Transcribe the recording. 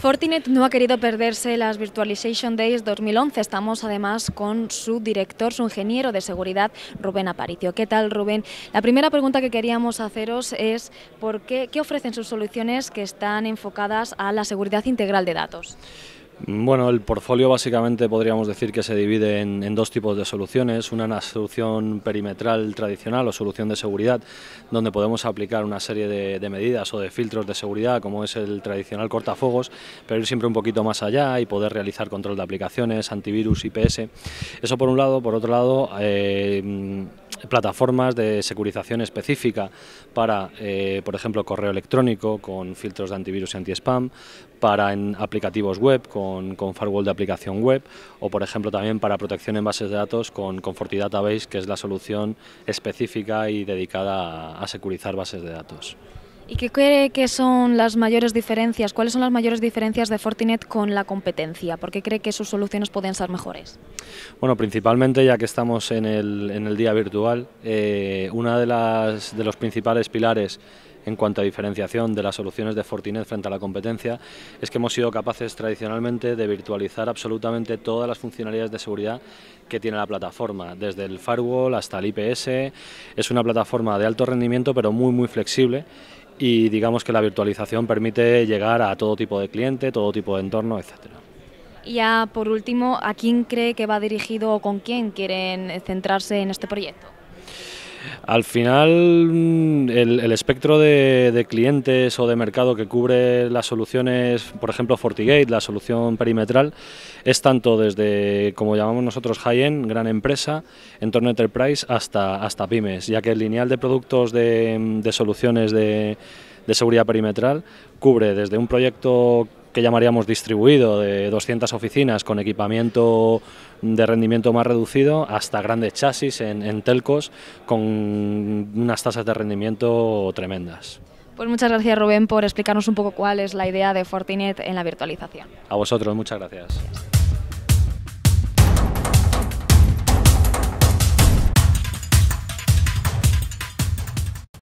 Fortinet no ha querido perderse las Virtualization Days 2011. Estamos además con su director, su ingeniero de seguridad, Rubén Aparicio. ¿Qué tal, Rubén? La primera pregunta que queríamos haceros es por qué, qué ofrecen sus soluciones que están enfocadas a la seguridad integral de datos. Bueno, el portfolio básicamente podríamos decir que se divide en, dos tipos de soluciones. Una, una solución perimetral tradicional o solución de seguridad, donde podemos aplicar una serie de, medidas o de filtros de seguridad, como es el tradicional cortafuegos, pero ir siempre un poquito más allá y poder realizar control de aplicaciones, antivirus, IPS. Eso por un lado. Por otro lado, eh, plataformas de securización específica para, eh, por ejemplo, correo electrónico con filtros de antivirus y anti-spam, para en aplicativos web con, firewall de aplicación web o, por ejemplo, también para protección en bases de datos con, Conforti Database, que es la solución específica y dedicada a securizar bases de datos. ¿Y qué cree que son las mayores diferencias? ¿Cuáles son las mayores diferencias de Fortinet con la competencia? ¿Por qué cree que sus soluciones pueden ser mejores? Bueno, principalmente ya que estamos en el, día virtual, eh, uno de, de los principales pilares en cuanto a diferenciación de las soluciones de Fortinet frente a la competencia es que hemos sido capaces tradicionalmente de virtualizar absolutamente todas las funcionalidades de seguridad que tiene la plataforma, desde el firewall hasta el IPS. Es una plataforma de alto rendimiento pero muy muy flexible y digamos que la virtualización permite llegar a todo tipo de cliente, todo tipo de entorno, etcétera. Y ya por último, ¿a quién cree que va dirigido o con quién quieren centrarse en este proyecto? Al final, mm, el, espectro de, clientes o de mercado que cubre las soluciones, por ejemplo, FortiGate, la solución perimetral, es tanto desde, como llamamos nosotros, high-end, gran empresa, entorno enterprise, hasta, hasta pymes, ya que el lineal de productos de, soluciones de seguridad perimetral cubre desde un proyecto que llamaríamos distribuido, de 200 oficinas con equipamiento de rendimiento más reducido, hasta grandes chasis en, telcos con unas tasas de rendimiento tremendas. Pues muchas gracias Rubén por explicarnos un poco cuál es la idea de Fortinet en la virtualización. A vosotros, muchas gracias.